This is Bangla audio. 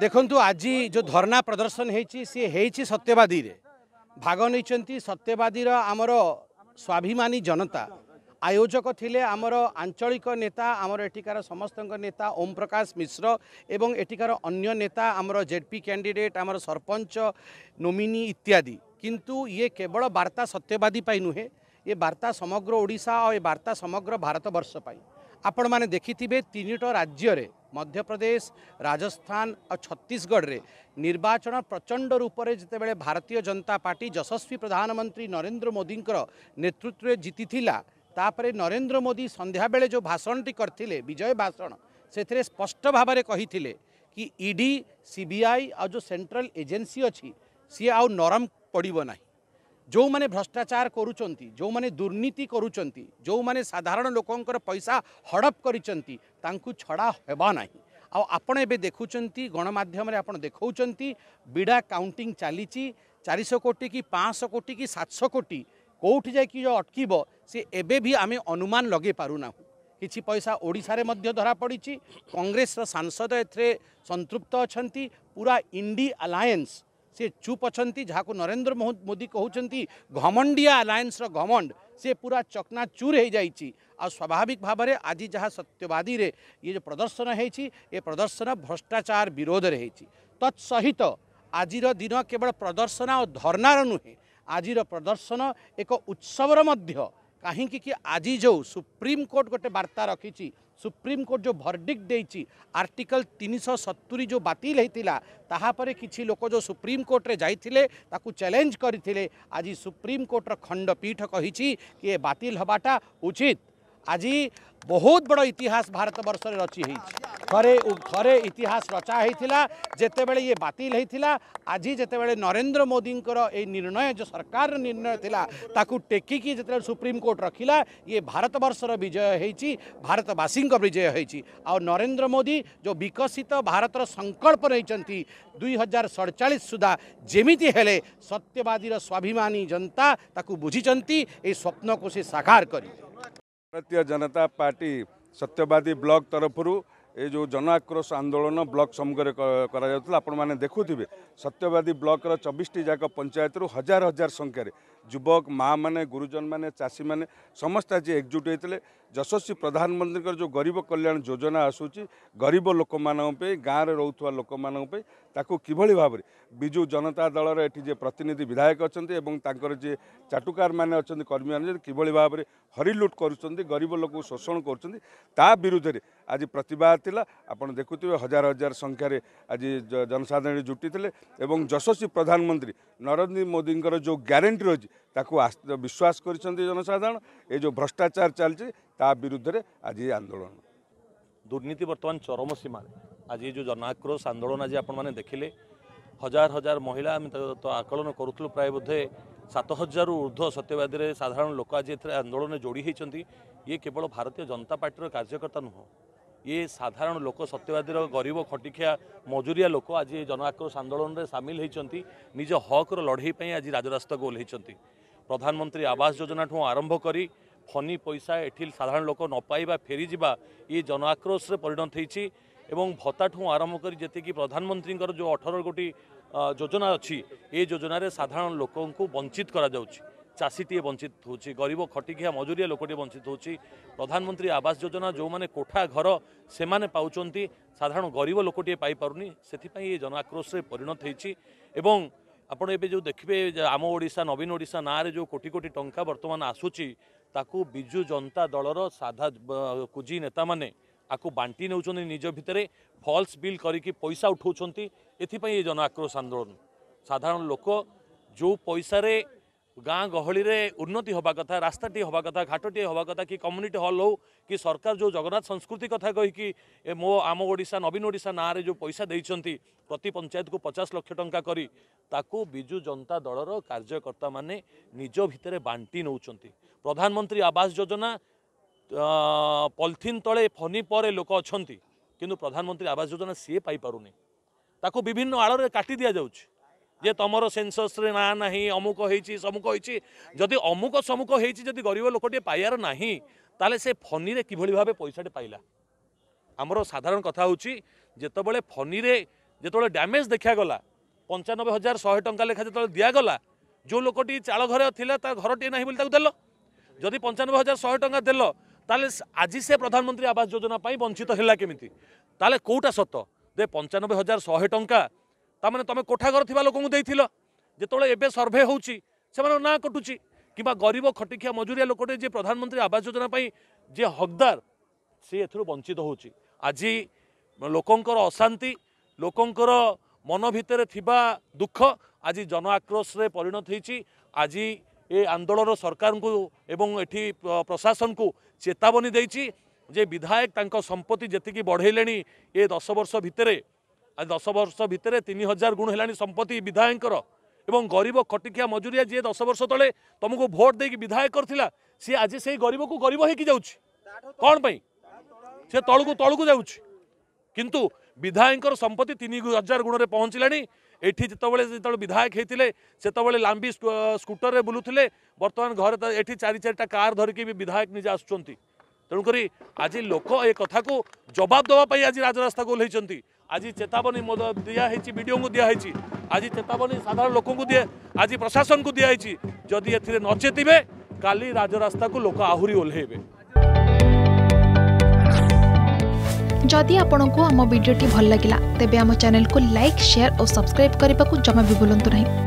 देख्नु आज जो धर्ना प्रदर्शन हुन्छ सिच्छा सत्यवादी भाग नै सत्यवादी र आमर स्वाभिमा जनता आयोजक आंचलिक नेता लेम आञ्च समस्त ओम प्रकाश मिश्र एवं एठिक अन्य नाम जेडपि कैंडिडेट आम सरपंच नोमिनी इत्यादि किंतु ये केवल बर्ता सत्यवादी पै नु ए वार्ता समग्र ओडा ए वार्ता समग्र भारतवर्ष पा ଆପଣମାନେ ଦେଖିଥିବେ ତିନିଟା ରାଜ୍ୟରେ ମଧ୍ୟପ୍ରଦେଶ ରାଜସ୍ଥାନ ଆଉ ଛତିଶଗଡ଼ରେ ନିର୍ବାଚନ ପ୍ରଚଣ୍ଡ ରୂପରେ ଯେତେବେଳେ ଭାରତୀୟ ଜନତା ପାର୍ଟି ଯଶସ୍ୱୀ ପ୍ରଧାନମନ୍ତ୍ରୀ ନରେନ୍ଦ୍ର ମୋଦିଙ୍କର ନେତୃତ୍ୱରେ ଜିତିଥିଲା ତାପରେ ନରେନ୍ଦ୍ର ମୋଦି ସନ୍ଧ୍ୟାବେଳେ ଯେଉଁ ଭାଷଣଟି କରିଥିଲେ ବିଜୟ ଭାଷଣ ସେଥିରେ ସ୍ପଷ୍ଟ ଭାବରେ କହିଥିଲେ କି ଇଡି ସିବିଆଇ ଆଉ ଯେଉଁ ସେଣ୍ଟ୍ରାଲ ଏଜେନ୍ସି ଅଛି ସିଏ ଆଉ ନରମ ପଡ଼ିବ ନାହିଁ ଯେଉଁମାନେ ଭ୍ରଷ୍ଟାଚାର କରୁଛନ୍ତି ଯେଉଁମାନେ ଦୁର୍ନୀତି କରୁଛନ୍ତି ଯେଉଁମାନେ ସାଧାରଣ ଲୋକଙ୍କର ପଇସା ହଡ଼ପ କରିଛନ୍ତି ତାଙ୍କୁ ଛଡ଼ା ହେବ ନାହିଁ ଆଉ ଆପଣ ଏବେ ଦେଖୁଛନ୍ତି ଗଣମାଧ୍ୟମରେ ଆପଣ ଦେଖାଉଛନ୍ତି ବିଡ଼ା କାଉଣ୍ଟିଂ ଚାଲିଛି ଚାରିଶହ କୋଟି କି ପାଞ୍ଚଶହ କୋଟି କି ସାତଶହ କୋଟି କେଉଁଠି ଯାଇକି ଯେଉଁ ଅଟକିବ ସେ ଏବେ ବି ଆମେ ଅନୁମାନ ଲଗାଇ ପାରୁନାହୁଁ କିଛି ପଇସା ଓଡ଼ିଶାରେ ମଧ୍ୟ ଧରାପଡ଼ିଛି କଂଗ୍ରେସର ସାଂସଦ ଏଥିରେ ସନ୍ତୃପ୍ତ ଅଛନ୍ତି ପୁରା ଇଣ୍ଡି ଆଲାଏନ୍ସ से चुप अहि जहाँको नरेन्द्र मोदी कमण्डिया आलायन्स र घमण्ड से पूरा चक्ना चुर है जाइछ आउँ स्वाभाविक भावर आज जहाँ रे ये जो प्रदर्शन प्रदर्शन भ्रष्टाचार विरोधर है तत्सहित आजर दिन केवल प्रदर्शन आउनार नुहेँ आज र प्रदर्शन एक उत्सवर मध्य कहीं आज जो सुप्रीमकोर्ट गोटे बार्ता रखी सुप्रीमकोर्ट जो भर्डिक आर्टिकल तीन सौ सतुरी जो बातल होता तापर कि लोक जो सुप्रीमकोर्टे जाते चैलेंज करते आज सुप्रीमकोर्टर खंडपीठ कही कि बातल हवाटा उचित आज ବହୁତ ବଡ଼ ଇତିହାସ ଭାରତବର୍ଷରେ ରଚି ହେଇଛି ଥରେ ଥରେ ଇତିହାସ ରଚା ହେଇଥିଲା ଯେତେବେଳେ ଇଏ ବାତିଲ ହେଇଥିଲା ଆଜି ଯେତେବେଳେ ନରେନ୍ଦ୍ର ମୋଦିଙ୍କର ଏଇ ନିର୍ଣ୍ଣୟ ଯେଉଁ ସରକାରର ନିର୍ଣ୍ଣୟ ଥିଲା ତାକୁ ଟେକିକି ଯେତେବେଳେ ସୁପ୍ରିମକୋର୍ଟ ରଖିଲା ଇଏ ଭାରତବର୍ଷର ବିଜୟ ହେଇଛି ଭାରତବାସୀଙ୍କ ବିଜୟ ହେଇଛି ଆଉ ନରେନ୍ଦ୍ର ମୋଦି ଯେଉଁ ବିକଶିତ ଭାରତର ସଂକଳ୍ପ ନେଇଛନ୍ତି ଦୁଇ ହଜାର ସଡ଼ଚାଳିଶ ସୁଦ୍ଧା ଯେମିତି ହେଲେ ସତ୍ୟବାଦୀର ସ୍ୱାଭିମାନୀ ଜନତା ତାକୁ ବୁଝିଛନ୍ତି ଏଇ ସ୍ୱପ୍ନକୁ ସେ ସାକାର କରିବେ ଭାରତୀୟ ଜନତା ପାର୍ଟି ସତ୍ୟବାଦୀ ବ୍ଲକ ତରଫରୁ ଏ ଯେଉଁ ଜନ ଆକ୍ରୋଶ ଆନ୍ଦୋଳନ ବ୍ଲକ ସମ୍ମୁଖରେ କରାଯାଉଥିଲା ଆପଣମାନେ ଦେଖୁଥିବେ ସତ୍ୟବାଦୀ ବ୍ଲକର ଚବିଶଟି ଯାକ ପଞ୍ଚାୟତରୁ ହଜାର ହଜାର ସଂଖ୍ୟାରେ जुवक माने गुरुजन मे चासी समस्तै आज एकजुट हुँदै जसस्वी प्रधानमन्त्रीको जो गरीब कल्याण योजना आसु गरीब लोक मैले गाँरे रोक मैले तिभली भाव विजु जनता दल र प्रतिनिधि विधायक अहिले ति चाटुकार मर्मी करि लुट गर्ुन गरीब लोक शोषण गर्ुनता विरुद्धले आज प्रतिवाद थाहा आएको हजार हजार संख्य आज जनसाधारण जुटी जुटिले एसस्वी प्रधानमन्त्री नरेन्द्र मोदीको जो ग्यारेन्टी रह ତାକୁ ବିଶ୍ୱାସ କରିଛନ୍ତି ଜନସାଧାରଣ ଏ ଯେଉଁ ଭ୍ରଷ୍ଟାଚାର ଚାଲିଛି ତା ବିରୁଦ୍ଧରେ ଆଜି ଏ ଆନ୍ଦୋଳନ ଦୁର୍ନୀତି ବର୍ତ୍ତମାନ ଚରମ ସୀମାରେ ଆଜି ଏ ଯେଉଁ ଜନାକ୍ରୋଶ ଆନ୍ଦୋଳନ ଆଜି ଆପଣମାନେ ଦେଖିଲେ ହଜାର ହଜାର ମହିଳା ଆମେ ତ ଆକଳନ କରୁଥିଲୁ ପ୍ରାୟ ବୋଧେ ସାତ ହଜାରରୁ ଉର୍ଦ୍ଧ୍ୱ ସତ୍ୟବାଦୀରେ ସାଧାରଣ ଲୋକ ଆଜି ଏଥିରେ ଆନ୍ଦୋଳନରେ ଯୋଡ଼ି ହୋଇଛନ୍ତି ଇଏ କେବଳ ଭାରତୀୟ ଜନତା ପାର୍ଟିର କାର୍ଯ୍ୟକର୍ତ୍ତା ନୁହଁ ଇଏ ସାଧାରଣ ଲୋକ ସତ୍ୟବାଦୀର ଗରିବ ଖଟିଖିଆ ମଜୁରିଆ ଲୋକ ଆଜି ଏ ଜନ ଆକ୍ରୋଶ ଆନ୍ଦୋଳନରେ ସାମିଲ ହୋଇଛନ୍ତି ନିଜ ହକ୍ର ଲଢ଼େଇ ପାଇଁ ଆଜି ରାଜରାସ୍ତାକୁ ଓହ୍ଲାଇଛନ୍ତି ପ୍ରଧାନମନ୍ତ୍ରୀ ଆବାସ ଯୋଜନାଠୁ ଆରମ୍ଭ କରି ଫନି ପଇସା ଏଠି ସାଧାରଣ ଲୋକ ନ ପାଇବା ଫେରିଯିବା ଇଏ ଜନ ଆକ୍ରୋଶରେ ପରିଣତ ହୋଇଛି ଏବଂ ଭତ୍ତାଠୁ ଆରମ୍ଭ କରି ଯେତିକି ପ୍ରଧାନମନ୍ତ୍ରୀଙ୍କର ଯେଉଁ ଅଠର ଗୋଟି ଯୋଜନା ଅଛି ଏ ଯୋଜନାରେ ସାଧାରଣ ଲୋକଙ୍କୁ ବଞ୍ଚିତ କରାଯାଉଛି ଚାଷୀଟିଏ ବଞ୍ଚିତ ହେଉଛି ଗରିବ ଖଟିକିଆ ମଜୁରିଆ ଲୋକଟିଏ ବଞ୍ଚିତ ହେଉଛି ପ୍ରଧାନମନ୍ତ୍ରୀ ଆବାସ ଯୋଜନା ଯେଉଁମାନେ କୋଠା ଘର ସେମାନେ ପାଉଛନ୍ତି ସାଧାରଣ ଗରିବ ଲୋକଟିଏ ପାଇପାରୁନି ସେଥିପାଇଁ ଏ ଜନଆକ୍ରୋଶରେ ପରିଣତ ହୋଇଛି ଏବଂ ଆପଣ ଏବେ ଯେଉଁ ଦେଖିବେ ଆମ ଓଡ଼ିଶା ନବୀନ ଓଡ଼ିଶା ନାଁରେ ଯେଉଁ କୋଟି କୋଟି ଟଙ୍କା ବର୍ତ୍ତମାନ ଆସୁଛି ତାକୁ ବିଜୁ ଜନତା ଦଳର ସାଧା କୁଜି ନେତାମାନେ ଆକୁ ବାଣ୍ଟି ନେଉଛନ୍ତି ନିଜ ଭିତରେ ଫଲ୍ସ ବିଲ୍ କରିକି ପଇସା ଉଠାଉଛନ୍ତି ଏଥିପାଇଁ ଏ ଜନଆକ୍ରୋଶ ଆନ୍ଦୋଳନ ସାଧାରଣ ଲୋକ ଯେଉଁ ପଇସାରେ ଗାଁ ଗହଳିରେ ଉନ୍ନତି ହେବା କଥା ରାସ୍ତାଟିଏ ହେବା କଥା ଘାଟଟିଏ ହେବା କଥା କି କମ୍ୟୁନିଟି ହଲ୍ ହେଉ କି ସରକାର ଯେଉଁ ଜଗନ୍ନାଥ ସଂସ୍କୃତି କଥା କହିକି ମୋ ଆମ ଓଡ଼ିଶା ନବୀନ ଓଡ଼ିଶା ନାଁରେ ଯେଉଁ ପଇସା ଦେଇଛନ୍ତି ପ୍ରତି ପଞ୍ଚାୟତକୁ ପଚାଶ ଲକ୍ଷ ଟଙ୍କା କରି ତାକୁ ବିଜୁ ଜନତା ଦଳର କାର୍ଯ୍ୟକର୍ତ୍ତାମାନେ ନିଜ ଭିତରେ ବାଣ୍ଟି ନେଉଛନ୍ତି ପ୍ରଧାନମନ୍ତ୍ରୀ ଆବାସ ଯୋଜନା ପଲିଥିନ୍ ତଳେ ଫନି ପରେ ଲୋକ ଅଛନ୍ତି କିନ୍ତୁ ପ୍ରଧାନମନ୍ତ୍ରୀ ଆବାସ ଯୋଜନା ସିଏ ପାଇପାରୁନି ତାକୁ ବିଭିନ୍ନ ଆଳରେ କାଟି ଦିଆଯାଉଛି যে তোমার সেনসসরে না না অমুক হয়েছি সমুক হয়েছি যদি অমুক সমুক হয়েছি যদি গরিব লোকটি পাইবার না তাহলে সে ফনি কিভাবে ভাবে পয়সাটি পাইলা আমার সাধারণ কথা হচ্ছে যেতবে ফনি যেতবে ড্যামেজ দেখা গলা পঞ্চানব্বই হাজার শহে টঙ্কা লেখা যেতবে দিয়াগলা যে লোকটি চাল ঘরে লা তার ঘরটি না বলে তাকে দেল যদি পঞ্চানব্বই হাজার শহে টঙ্কা দেল তাহলে আজি সে প্রধানমন্ত্রী আবাস যোজনা বঞ্চিত হল কমিটি তাহলে কোটা সত যে পঞ্চানব্বই হাজার শহে টঙ্কা ତାମାନେ ତୁମେ କୋଠାଘର ଥିବା ଲୋକଙ୍କୁ ଦେଇଥିଲ ଯେତେବେଳେ ଏବେ ସର୍ଭେ ହେଉଛି ସେମାନଙ୍କ ନାଁ କଟୁଛି କିମ୍ବା ଗରିବ ଖଟିଖିଆ ମଜୁରିଆ ଲୋକଟେ ଯିଏ ପ୍ରଧାନମନ୍ତ୍ରୀ ଆବାସ ଯୋଜନା ପାଇଁ ଯିଏ ହକଦାର ସିଏ ଏଥିରୁ ବଞ୍ଚିତ ହେଉଛି ଆଜି ଲୋକଙ୍କର ଅଶାନ୍ତି ଲୋକଙ୍କର ମନ ଭିତରେ ଥିବା ଦୁଃଖ ଆଜି ଜନ ଆକ୍ରୋଶରେ ପରିଣତ ହୋଇଛି ଆଜି ଏ ଆନ୍ଦୋଳନ ସରକାରଙ୍କୁ ଏବଂ ଏଠି ପ୍ରଶାସନକୁ ଚେତାବନୀ ଦେଇଛି ଯେ ବିଧାୟକ ତାଙ୍କ ସମ୍ପତ୍ତି ଯେତିକି ବଢ଼େଇଲେଣି ଏ ଦଶ ବର୍ଷ ଭିତରେ আজ দশ বর্ষ ভিতরে তিন হাজার গুণ হল সম্পত্তি বিধায়কর এবং গরিব খটিকিয়া মজুরিয়া যে দশ বর্ষ তলে তোমাকে ভোট দিয়ে বিধায়ক করা সি আজ সেই গরিবক গরিব হয়েকি যাচ্ছে কম পাই সে তলকু তলকু যাচ্ছে কিন্তু বিধায়কর সম্পত্তি তিন হাজার গুণরে পৌঁছলা এটি যেতবে যেতবে বিধায়ক হয়েছে সেতবে লাম্বি স্কুটরের বুলুলে বর্তমান ঘরে এটি চারি চারিটা কার ধরিকি বিধায়ক নিজে আসুচার তেমকরি আজ লোক এ কথা জবাব দেওয়া আজ রাজরাস্তা ওহ্লাইছেন আজি চেତାବନୀ ଦିଆହେଇଛି ବିଡ଼ିଓଙ୍କୁ ଦିଆହେଇଛି ଆଜି ଚେତାବନୀ ସାଧାରଣ ଲୋକଙ୍କୁ ଦିଏ ଆଜି ପ୍ରଶାସନକୁ ଦିଆହେଇଛି ଯଦି ଏଥିରେ ନ ଚେତିବେ କାଲି ରାଜରାସ୍ତାକୁ ଲୋକ ଆହୁରି ଓହ୍ଲାଇବେ ଯଦି ଆପଣଙ୍କୁ ଆମ ଭିଡ଼ିଓଟି ଭଲ ଲାଗିଲା ତେବେ ଆମ ଚ୍ୟାନେଲକୁ ଲାଇକ୍ ସେୟାର ଓ ସବସ୍କ୍ରାଇବ୍ କରିବାକୁ ଜମା ବି ଭୁଲନ୍ତୁ ନାହିଁ